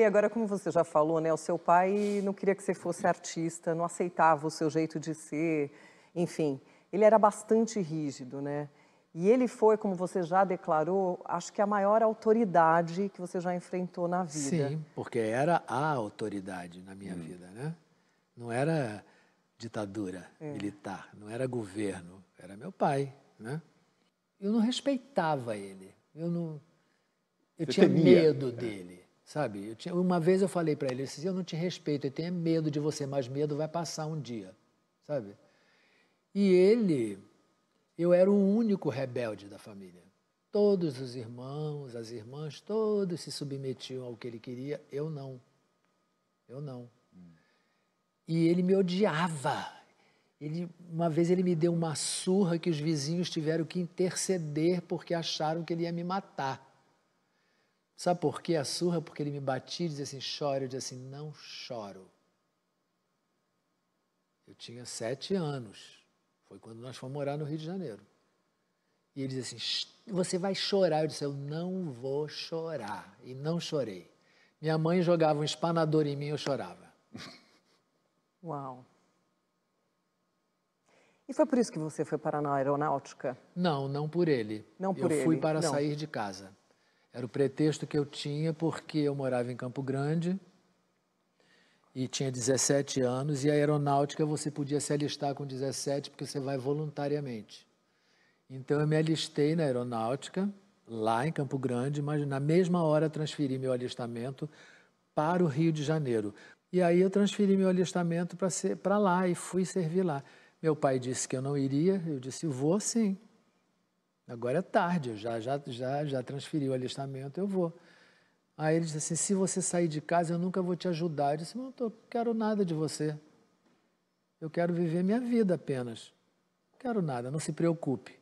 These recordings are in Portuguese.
E agora como você já falou, né, o seu pai não queria que você fosse artista, não aceitava o seu jeito de ser, enfim, ele era bastante rígido, né? E ele foi, como você já declarou, acho que a maior autoridade que você já enfrentou na vida. Sim, porque era a autoridade na minha hum. vida, né? Não era ditadura é. militar, não era governo, era meu pai, né? Eu não respeitava ele, eu não, eu você tinha temia. medo é. dele. É. Sabe? Tinha, uma vez eu falei para ele, assim, eu não te respeito, eu tenho medo de você, mas medo vai passar um dia, sabe? E ele, eu era o único rebelde da família. Todos os irmãos, as irmãs, todos se submetiam ao que ele queria, eu não. Eu não. Hum. E ele me odiava. Ele, uma vez ele me deu uma surra que os vizinhos tiveram que interceder porque acharam que ele ia me matar. Sabe por quê? a surra? Porque ele me batia e dizia assim: choro. Eu dizia assim: não choro. Eu tinha sete anos. Foi quando nós fomos morar no Rio de Janeiro. E ele dizia assim: você vai chorar. Eu disse: eu não vou chorar. E não chorei. Minha mãe jogava um espanador em mim e eu chorava. Uau. E foi por isso que você foi para a aeronáutica? Não, não por ele. Não por eu ele. Eu fui para não. sair de casa. Era o pretexto que eu tinha porque eu morava em Campo Grande e tinha 17 anos e a aeronáutica você podia se alistar com 17 porque você vai voluntariamente. Então eu me alistei na aeronáutica lá em Campo Grande, mas na mesma hora transferi meu alistamento para o Rio de Janeiro. E aí eu transferi meu alistamento para lá e fui servir lá. Meu pai disse que eu não iria, eu disse vou sim. Agora é tarde, eu já, já, já, já transferi o alistamento, eu vou. Aí ele disse assim: se você sair de casa, eu nunca vou te ajudar. Eu disse: não, não quero nada de você. Eu quero viver minha vida apenas. quero nada, não se preocupe,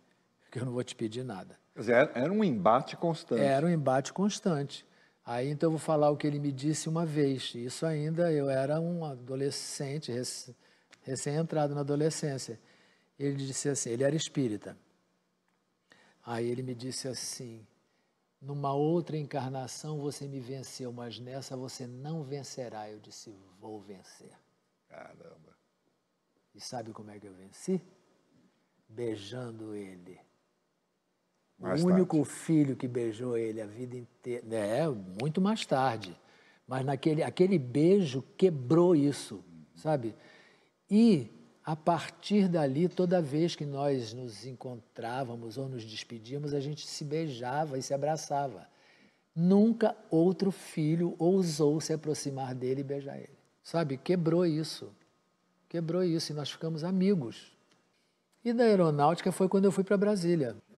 que eu não vou te pedir nada. era era um embate constante. Era um embate constante. Aí então eu vou falar o que ele me disse uma vez. Isso ainda eu era um adolescente, recém-entrado na adolescência. Ele disse assim: ele era espírita. Aí ele me disse assim: numa outra encarnação você me venceu, mas nessa você não vencerá. Eu disse: vou vencer. Caramba. E sabe como é que eu venci? Beijando ele. Mais o único tarde. filho que beijou ele a vida inteira. É, né, muito mais tarde. Mas naquele, aquele beijo quebrou isso, sabe? E a partir dali, toda vez que nós nos encontrávamos ou nos despedíamos, a gente se beijava e se abraçava. Nunca outro filho ousou se aproximar dele e beijar ele. Sabe? Quebrou isso. Quebrou isso e nós ficamos amigos. E da aeronáutica foi quando eu fui para Brasília.